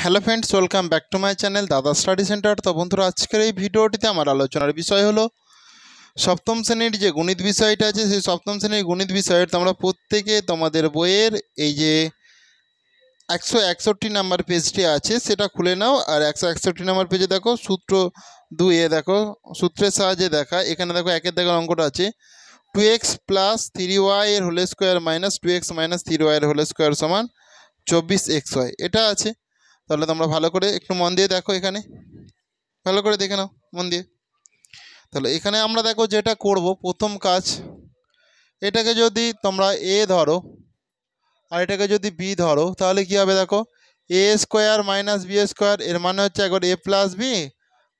hello friends welcome back to my channel Dada study centre তো বন্ধুরা আজকের এই ভিডিওটিতে আমার আলোচনার বিষয় হলো সপ্তম শ্রেণীর যে গণিত বিষয়টা আছে সেই সপ্তম শ্রেণীর গণিত বিষয়ের তোমরা প্রত্যেকে তোমাদের বইয়ের এই যে একশো একষট্টি নাম্বার পেজটি আছে সেটা খুলে নাও আর একশো একষট্টি নাম্বার পেজে দেখো সূত্র দুয়ে দেখো সূত্রের সাহায্যে দেখা এখানে দেখো একের দেখার অঙ্কটা আছে two x plus three y এর হোলে square minus two x minus three y এর হোল স্কোয়ার সমান চব্বিশ এক্স ওয়াই এটা আছে তাহলে তোমরা ভালো করে একটু মন দিয়ে দেখো এখানে ভালো করে দেখে নাও মন দিয়ে তাহলে এখানে আমরা দেখো যেটা করব প্রথম কাজ এটাকে যদি তোমরা এ ধরো আর এটাকে যদি বি ধরো তাহলে কি হবে দেখো a square minus b square এর মানে হচ্ছে একবার এ প্লাস বি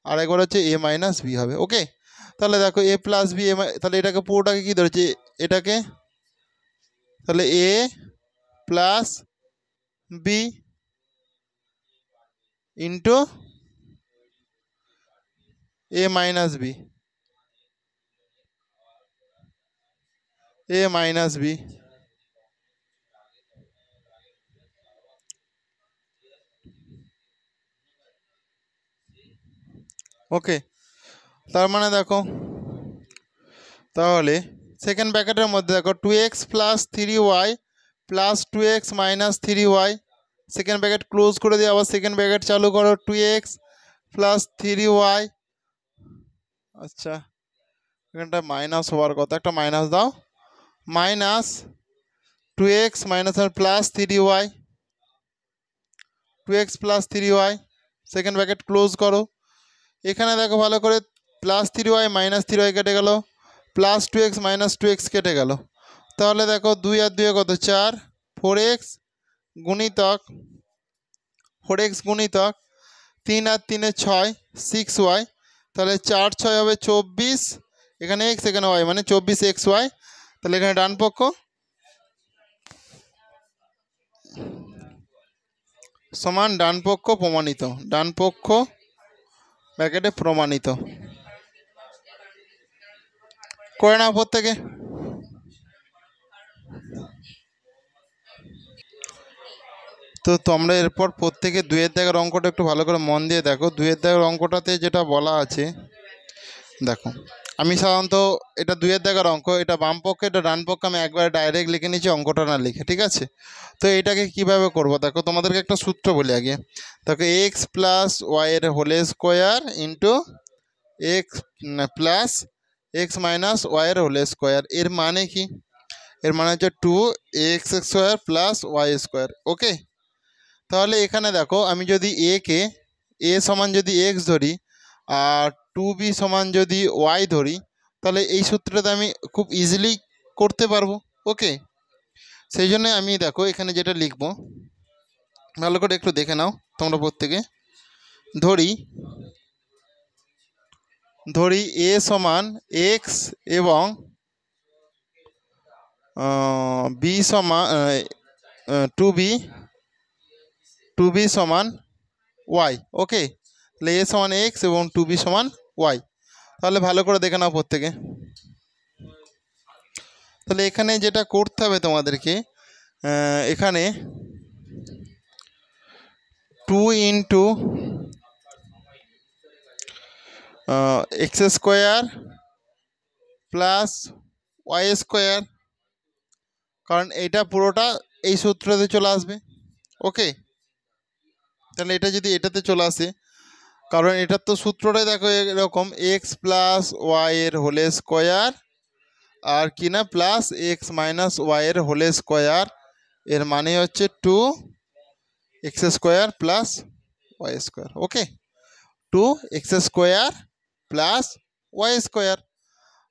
আর একবার হচ্ছে এ মাইনাস বি হবে ওকে তাহলে দেখো এ প্লাস বি এ তাহলে এটাকে পুরোটাকে কী ধরেছে এটাকে তাহলে a plus b * a - b a - b okay তারপরে দেখো তাহলে সেকেন্ড ব্র্যাকেটের মধ্যে দেখো 2x + 3y plus two x minus three y second bracket close করে দিয়ে আবার সেকেন্ড ব্র্যাকেট চালু করো two x plus three y আচ্ছা এখানটা মাইনাস হওয়ার কথা একটা মাইনাস দাও minus two x minus plus three y two x plus three y second bracket close করো এখানে দেখো ভালো করে plus three y minus three y কেটে গেল plus two x minus two x কেটে গেলো তাহলে দেখো দুই আর দুয়ে কত চার ফোর এক্স গুণিতক ফোর এক্স গুণিতক তিন আর তিনে ছয় সিক্স ওয়াই তাহলে চার ছয় হবে চব্বিশ এখানে এক্স এখানে ওয়াই মানে চব্বিশ এক্স ওয়াই তাহলে এখানে ডান পক্ষ সমান ডান পক্ষ প্রমাণিত ডান পক্ষ ব্যাকেটে প্রমাণিত করে না থেকে তো তোমরা এরপর প্রত্যেকে দুয়ের দাগের অঙ্কটা একটু ভালো করে মন দিয়ে দেখো দুয়ের দাগের অঙ্কটাতে যেটা বলা আছে দেখো আমি সাধারণত এটা দুয়ের দাগের অঙ্ক এটা বাম পক্ষে এটা ডান পক্ষে আমি একবারে ডাইরেক্ট লিখে নিয়েছি অঙ্কটা না লিখে ঠিক আছে তো এটাকে কিভাবে করব দেখো তোমাদেরকে একটা সূত্র বলি আগে দেখো এক্স প্লাস ওয়াইয়ের whole square into x plus x minus ওয়াইয়ের হোল স্কোয়ার এর মানে কি এর মানে হচ্ছে two x square plus y square okay তাহলে এখানে দেখো আমি যদি এ কে এ সমান যদি এক্স ধরি আর টু বি সমান যদি ওয়াই ধরি তাহলে এই সূত্রটা আমি খুব ইজিলি করতে পারবো ওকে সেই জন্য আমি দেখো এখানে যেটা লিখবো ভালো করে একটু দেখে নাও তোমরা প্রত্যেকে ধরি ধরি এ সমান এক্স এবং বি সমান টু বি টু বি সমান ওয়াই ওকে তাহলে এ সমান এক্স এবং টু বি সমান ওয়াই তাহলে ভালো করে দেখে নাও প্রত্যেকে তাহলে এখানে যেটা করতে হবে তোমাদেরকে এখানে two into x square plus y square কারণ এটা পুরোটা এই সূত্রতে চলে আসবে ওকে তাহলে এটা যদি এটাতে চলে আসে কারণ এটার তো সূত্রটাই দেখো এরকম এক্স প্লাস ওয়াইয়ের হোল স্কোয়ার আর কি না প্লাস এক্স মাইনাস ওয়াইয়ের হোল স্কোয়ার এর মানে হচ্ছে two x square plus y square okay two x square plus y square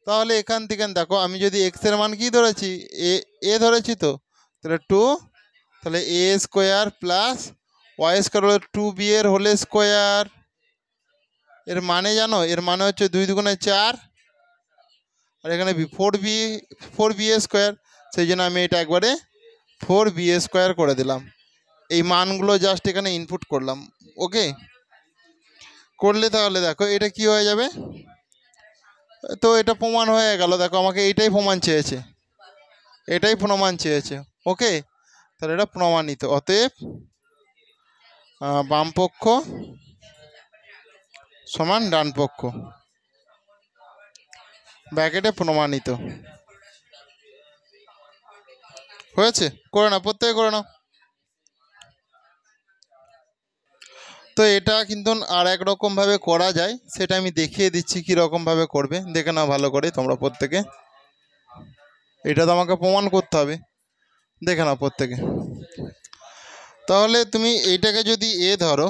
তাহলে এখান থেকে দেখো আমি যদি এক্সের মান কি ধরেছি এ এ ধরেছি তো তাহলে টু তাহলে a square plus y square হলো টু বি এর হোল স্কোয়ার এর মানে জানো এর মানে হচ্ছে দুই দুগুণে চার আর এখানে four b four b square সেই জন্য আমি এটা একবারে ফোর বি স্কোয়ার করে দিলাম এই মানগুলো জাস্ট এখানে ইনপুট করলাম ওকে করলে তাহলে দেখো এটা কি হয়ে যাবে তো এটা প্রমাণ হয়ে গেল দেখো আমাকে এইটাই প্রমাণ চেয়েছে এটাই প্রমাণ চেয়েছে ওকে তাহলে এটা প্রমাণিত অতএব বামপক্ষ সমান ডান পক্ষ ব্যাকেটে প্রমাণিত হয়েছে করে না প্রত্যেকে করে নাও তো এটা কিন্তু আর এক রকমভাবে করা যায় সেটা আমি দেখিয়ে দিচ্ছি কীরকমভাবে করবে দেখে নাও ভালো করে তোমরা প্রত্যেকে এটা তো আমাকে প্রমাণ করতে হবে দেখে নাও প্রত্যেকে তাহলে তুমি এইটাকে যদি এ ধরো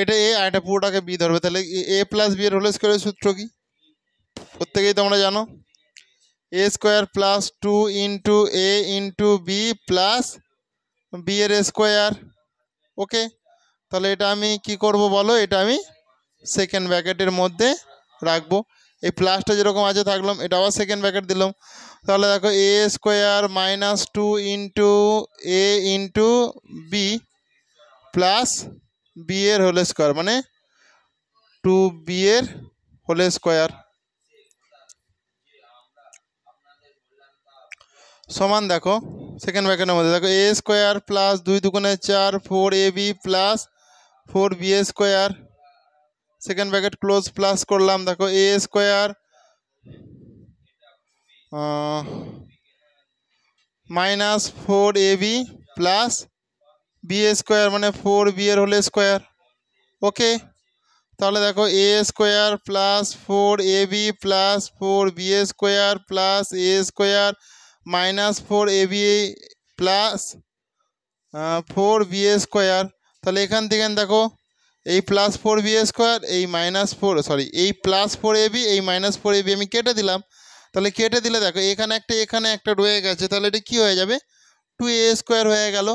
এটা এ আর এটা পুরোটাকে বি ধরবে তাহলে এ প্লাস বি এর হোল স্কোয়ারের সূত্র কি প্রত্যেকেই তোমরা জানো a square plus two into a into b plus b এর স্কোয়ার ওকে তাহলে এটা আমি কি করব বলো এটা আমি সেকেন্ড ব্র্যাকেটের মধ্যে রাখবো এই প্লাসটা যেরকম আছে থাকলাম এটা আবার সেকেন্ড ব্র্যাকেট দিলাম তাহলে দেখো a square minus two into a into b plus b এর হোল স্কোয়ার মানে টু বি এর হোল স্কোয়ার সমান দেখো সেকেন্ড ব্যাকেটের মধ্যে দেখো এ স্কোয়ার প্লাস দুই দুগুণে চার four a b plus four b square second bracket close plus করলাম দেখো a স্কয়ার আ - 4ab + b স্কয়ার মানে 4b এর হোল স্কয়ার ওকে তাহলে দেখো a square + 4ab + 4b square + a square - 4ab + 4b square তাহলে এখান থেকে দেখো এই প্লাস ফোর বি স্কোয়ার এই মাইনাস ফোর সরি এই প্লাস ফোর এ বি এই মাইনাস ফোর এ বি আমি কেটে দিলাম তাহলে কেটে দিলে দেখো এখানে একটা এখানে একটা রয়ে গেছে তাহলে এটা কী হয়ে যাবে টু এ স্কোয়ার হয়ে গেল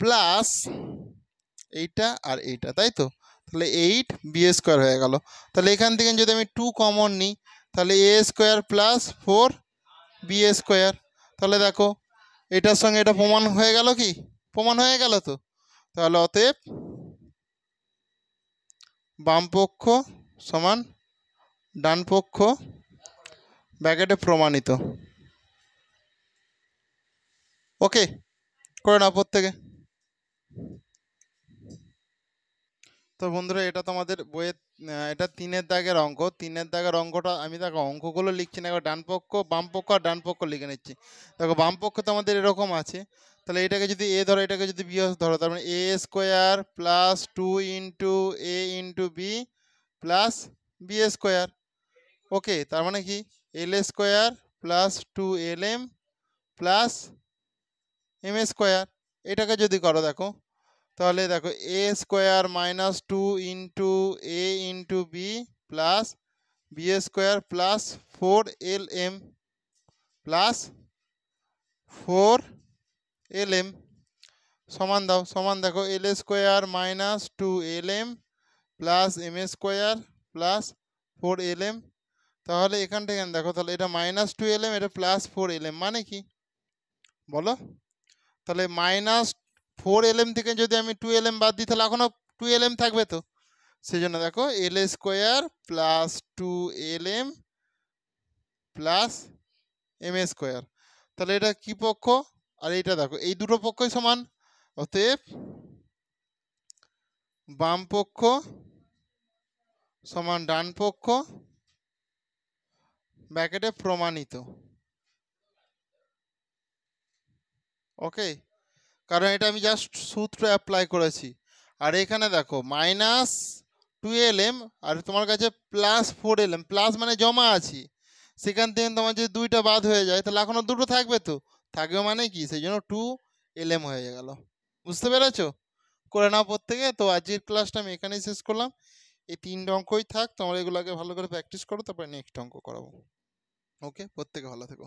প্লাস এইটা আর এইটা তাই তো তাহলে এইট বি স্কোয়ার হয়ে গেল তাহলে এখান থেকে যদি আমি টু কমন নিই তাহলে a square plus four b square তাহলে দেখো এটার সঙ্গে এটা প্রমাণ হয়ে গেল কি প্রমাণ হয়ে গেল তো তাহলে অতএব বামপক্ষ সমান ডানপক্ষ ব্যাকেটে প্রমাণিত ওকে করে নাও প্রত্যেকে তো বন্ধুরা এটা তোমাদের বইয়ের এটা তিনের দাগের অঙ্ক তিনের দাগের অঙ্কটা আমি দেখো অঙ্কগুলো লিখছি না ডান পক্ষ বাম পক্ষ আর ডান পক্ষ লিখে নিচ্ছি দেখো বাম পক্ষ তোমাদের এরকম আছে তাহলে এটাকে যদি এ ধরো এটাকে যদি বি ধরো তার মানে a square plus two into a into b plus b square okay তার মানে কি l square plus two l m plus m square এটাকে যদি করো দেখো তাহলে দেখো a square minus two into a into b plus b square plus four l m plus four l m সমান দাও সমান দেখো l square minus two l m plus m square plus four l M তাহলে এখান থেকে দেখো তাহলে এটা মাইনাস টু এল এম এটা প্লাস ফোর এল এম মানে কি বলো তাহলে মাইনাস ফোর এল এম থেকে যদি আমি টু এল এম বাদ দিই তাহলে এখনও টু এল এম থাকবে তো সেই জন্য দেখো l square plus two l m plus m square তাহলে এটা কি পক্ষ আর এইটা দেখো এই দুটো পক্ষই সমান অতএব বাম পক্ষ সমান ডান পক্ষ ব্যাকেটে প্রমাণিত ওকে কারণ এটা আমি জাস্ট সূত্র অ্যাপ্লাই করেছি আর এখানে দেখো মাইনাস টু এল এম আর তোমার কাছে plus four l m plus মানে জমা আছি সেখান থেকে তোমার যদি দুইটা বাদ হয়ে যায় তাহলে এখনও দুটো থাকবে তো থাকবে মানে কি সেই জন্য টু এলএম হয়ে গেল বুঝতে পেরেছো করে নাও থেকে তো আজকের ক্লাসটা আমি এখানেই শেষ করলাম এই তিন অঙ্কই থাক তোমরা এগুলোকে ভালো করে প্র্যাকটিস করো তারপরে নেক্সট অঙ্ক করাবো ওকে প্রত্যেকে ভালো থেকো